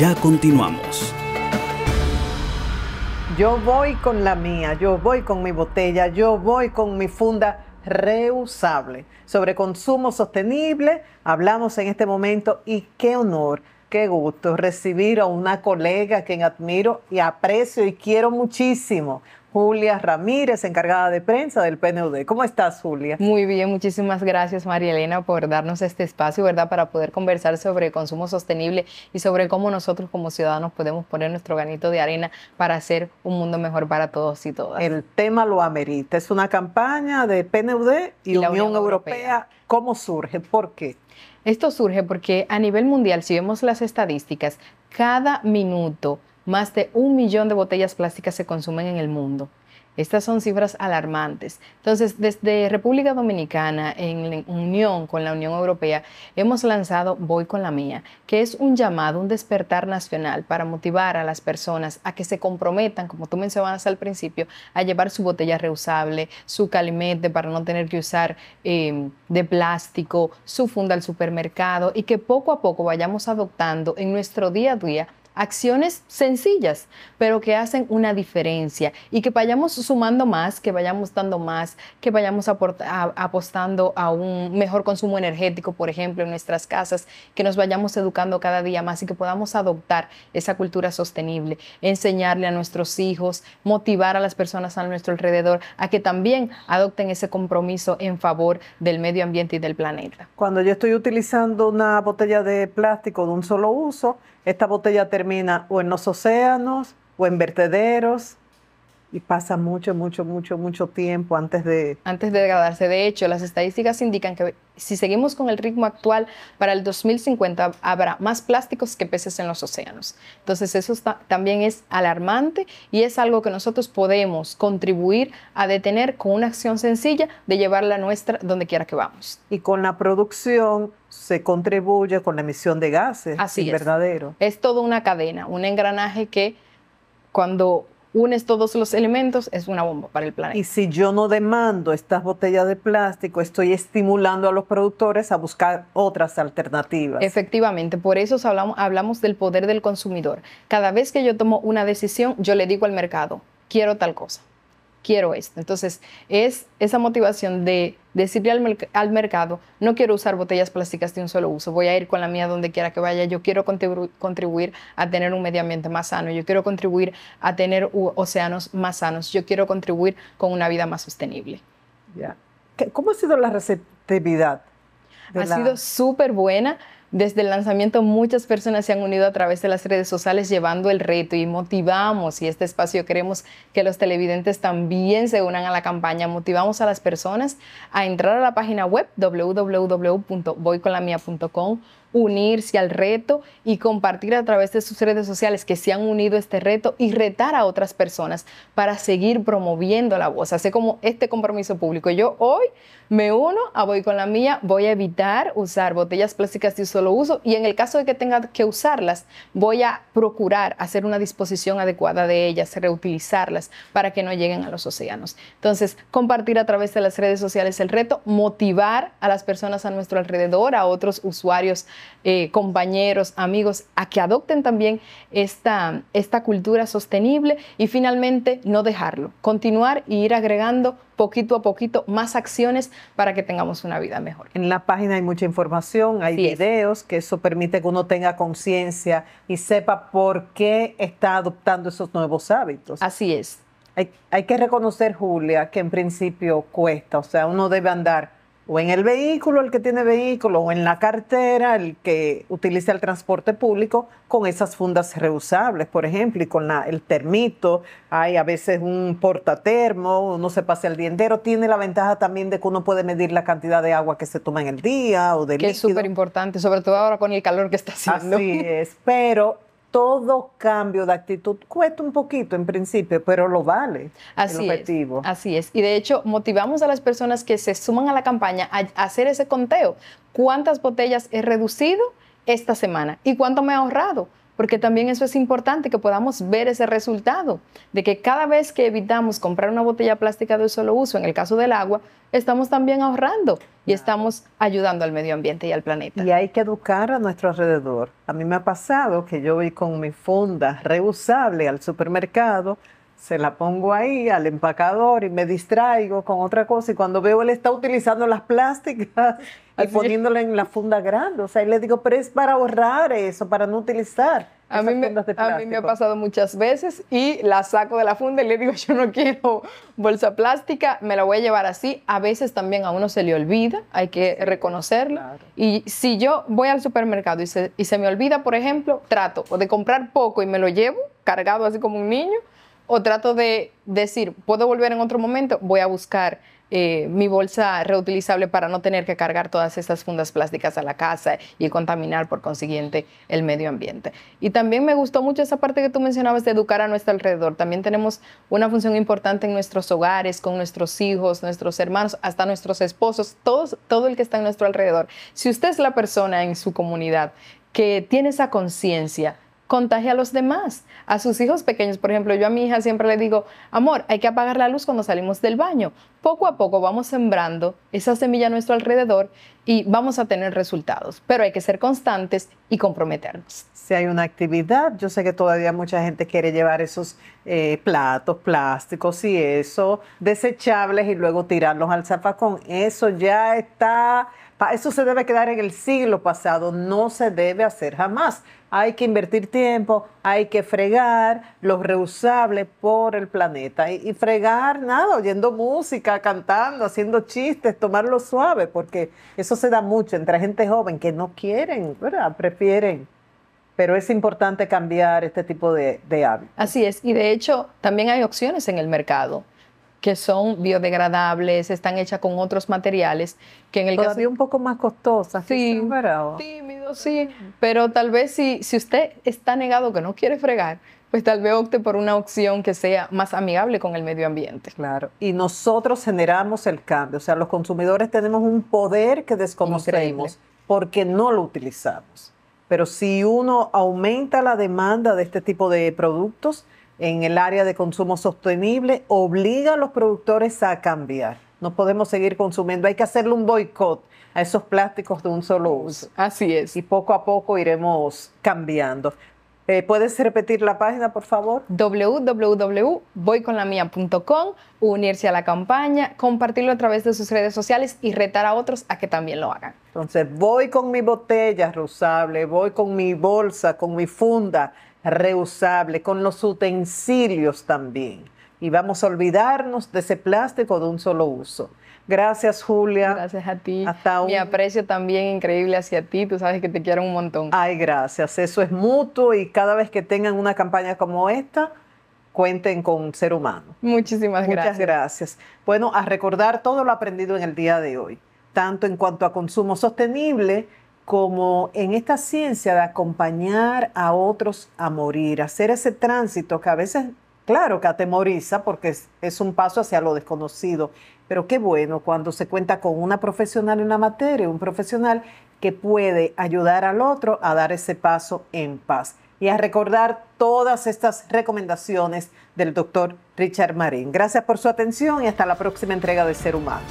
Ya continuamos. Yo voy con la mía, yo voy con mi botella, yo voy con mi funda reusable. Sobre consumo sostenible hablamos en este momento y qué honor, qué gusto recibir a una colega que quien admiro y aprecio y quiero muchísimo, Julia Ramírez, encargada de prensa del PNUD. ¿Cómo estás, Julia? Muy bien, muchísimas gracias, María Elena, por darnos este espacio, ¿verdad?, para poder conversar sobre consumo sostenible y sobre cómo nosotros como ciudadanos podemos poner nuestro granito de arena para hacer un mundo mejor para todos y todas. El tema lo amerita. Es una campaña de PNUD y, la Unión, Europea. ¿Cómo surge? ¿Por qué? Esto surge porque a nivel mundial, si vemos las estadísticas, cada minuto más de un millón de botellas plásticas se consumen en el mundo. Estas son cifras alarmantes. Entonces, desde República Dominicana, en unión con la Unión Europea, hemos lanzado Voy con la Mía, que es un llamado, un despertar nacional para motivar a las personas a que se comprometan, como tú mencionabas al principio, a llevar su botella reusable, su calimete para no tener que usar em, de plástico, su funda al supermercado y que poco a poco vayamos adoptando en nuestro día a día acciones sencillas, pero que hacen una diferencia y que vayamos sumando más, que vayamos dando más, que vayamos apostando a un mejor consumo energético, por ejemplo, en nuestras casas, que nos vayamos educando cada día más y que podamos adoptar esa cultura sostenible, enseñarle a nuestros hijos, motivar a las personas a nuestro alrededor a que también adopten ese compromiso en favor del medio ambiente y del planeta. Cuando yo estoy utilizando una botella de plástico de un solo uso, esta botella termina o en los océanos o en vertederos y pasa mucho, mucho, mucho, mucho tiempo antes de... Antes de degradarse. De hecho, las estadísticas indican que si seguimos con el ritmo actual, para el 2050 habrá más plásticos que peces en los océanos. Entonces, eso también es alarmante y es algo que nosotros podemos contribuir a detener con una acción sencilla de llevarla nuestra donde quiera que vamos. Y con la producción se contribuye con la emisión de gases. Así es. Verdadero. Es toda una cadena, un engranaje que cuando unes todos los elementos, es una bomba para el planeta. Y si yo no demando estas botellas de plástico, estoy estimulando a los productores a buscar otras alternativas. Efectivamente, por eso hablamos, hablamos del poder del consumidor. Cada vez que yo tomo una decisión, yo le digo al mercado, quiero tal cosa quiero esto. Entonces, es esa motivación de decirle al, mercado, no quiero usar botellas plásticas de un solo uso, voy a ir con la mía donde quiera que vaya, yo quiero contribuir a tener un medio ambiente más sano, yo quiero contribuir a tener océanos más sanos, yo quiero contribuir con una vida más sostenible. ¿Cómo ha sido la receptividad? Ha sido súper buena. Desde el lanzamiento muchas personas se han unido a través de las redes sociales llevando el reto y motivamos, y este espacio queremos que los televidentes también se unan a la campaña, motivamos a las personas a entrar a la página web www.voyconlamia.com unirse al reto y compartir a través de sus redes sociales que se han unido a este reto y retar a otras personas para seguir promoviendo la voz. hacer como este compromiso público. Yo hoy me uno a ah, voy con la mía, voy a evitar usar botellas plásticas de un solo uso y en el caso de que tenga que usarlas, voy a procurar hacer una disposición adecuada de ellas, reutilizarlas para que no lleguen a los océanos. Entonces, compartir a través de las redes sociales el reto, motivar a las personas a nuestro alrededor, a otros usuarios eh, compañeros, amigos, a que adopten también esta, esta cultura sostenible y finalmente no dejarlo, continuar y ir agregando poquito a poquito más acciones para que tengamos una vida mejor. En la página hay mucha información, hay videos, que eso permite que uno tenga conciencia y sepa por qué está adoptando esos nuevos hábitos. Así es. Hay, hay que reconocer, Julia, que en principio cuesta, o sea, uno debe andar o en el vehículo, el que tiene vehículo, o en la cartera, el que utiliza el transporte público, con esas fundas reusables, por ejemplo, y con la, el termito, hay a veces un portatermo, uno se pasa el día entero, tiene la ventaja también de que uno puede medir la cantidad de agua que se toma en el día o de Que es súper importante, sobre todo ahora con el calor que está haciendo. Así es, pero todo cambio de actitud cuesta un poquito en principio, pero lo vale así Es, así es. Y de hecho, motivamos a las personas que se suman a la campaña a, a hacer ese conteo. ¿Cuántas botellas he reducido esta semana? ¿Y cuánto me he ahorrado? porque también eso es importante, que podamos ver ese resultado, de que cada vez que evitamos comprar una botella plástica de solo uso, en el caso del agua, estamos también ahorrando y estamos ayudando al medio ambiente y al planeta. Y hay que educar a nuestro alrededor. A mí me ha pasado que yo voy con mi funda reusable al supermercado se la pongo ahí al empacador y me distraigo con otra cosa. Y cuando veo, él está utilizando las plásticas y poniéndola en la funda grande. O sea, y le digo, pero es para ahorrar eso, para no utilizar. A mí, me, a mí me ha pasado muchas veces y la saco de la funda y le digo, yo no quiero bolsa plástica, me la voy a llevar así. A veces también a uno se le olvida, hay que reconocerlo. Y si yo voy al supermercado y se, y se me olvida, por ejemplo, trato de comprar poco y me lo llevo cargado así como un niño, o trato de decir, puedo volver en otro momento, voy a buscar eh, mi bolsa reutilizable para no tener que cargar todas estas fundas plásticas a la casa y contaminar por consiguiente el medio ambiente. Y también me gustó mucho esa parte que tú mencionabas de educar a nuestro alrededor. También tenemos una función importante en nuestros hogares, con nuestros hijos, nuestros hermanos, hasta nuestros esposos, todo el que está en nuestro alrededor. Si usted es la persona en su comunidad que tiene esa conciencia, contagia a los demás, a sus hijos pequeños. Por ejemplo, yo a mi hija siempre le digo, amor, hay que apagar la luz cuando salimos del baño, poco a poco vamos sembrando esa semilla a nuestro alrededor y vamos a tener resultados, pero hay que ser constantes y comprometernos. Si hay una actividad, yo sé que todavía mucha gente quiere llevar esos eh, platos plásticos y eso, desechables y luego tirarlos al zapacón. Eso ya está, eso se debe quedar en el siglo pasado, no se debe hacer jamás. Hay que invertir tiempo, hay que fregar los reusables por el planeta y fregar nada, oyendo música cantando, haciendo chistes, tomarlo suave, porque eso se da mucho entre gente joven que no quieren, ¿verdad? Prefieren. Pero es importante cambiar este tipo de, de hábitos. Así es, y de hecho también hay opciones en el mercado que son biodegradables, están hechas con otros materiales que en el Todavía caso, un poco más costosas. Sí, tímido, sí. Pero tal vez si, si usted está negado que no quiere fregar, pues tal vez opte por una opción que sea más amigable con el medio ambiente. Claro, y nosotros generamos el cambio, o sea, los consumidores tenemos un poder que desconocemos porque no lo utilizamos. Pero si uno aumenta la demanda de este tipo de productos, en el área de consumo sostenible obliga a los productores a cambiar. No podemos seguir consumiendo, hay que hacerle un boicot a esos plásticos de un solo uso. Así es. Y poco a poco iremos cambiando. Eh, ¿Puedes repetir la página, por favor? www.voyconlamia.com, unirse a la campaña, compartirlo a través de sus redes sociales y retar a otros a que también lo hagan. Entonces, voy con mi botella, reusable, voy con mi bolsa, con mi funda, reusable, con los utensilios también. Y vamos a olvidarnos de ese plástico de un solo uso. Gracias, Julia. Gracias a ti. Hasta un... Mi aprecio también increíble hacia ti. Tú sabes que te quiero un montón. Ay, gracias. Eso es mutuo y cada vez que tengan una campaña como esta, cuenten con un ser humano. Muchísimas gracias. Muchas gracias. Bueno, a recordar todo lo aprendido en el día de hoy, tanto en cuanto a consumo sostenible como en esta ciencia de acompañar a otros a morir, hacer ese tránsito que a veces, claro, que atemoriza porque es, un paso hacia lo desconocido, pero qué bueno cuando se cuenta con una profesional en la materia, un profesional que puede ayudar al otro a dar ese paso en paz y a recordar todas estas recomendaciones del doctor Richard Marín. Gracias por su atención y hasta la próxima entrega de Ser Humano.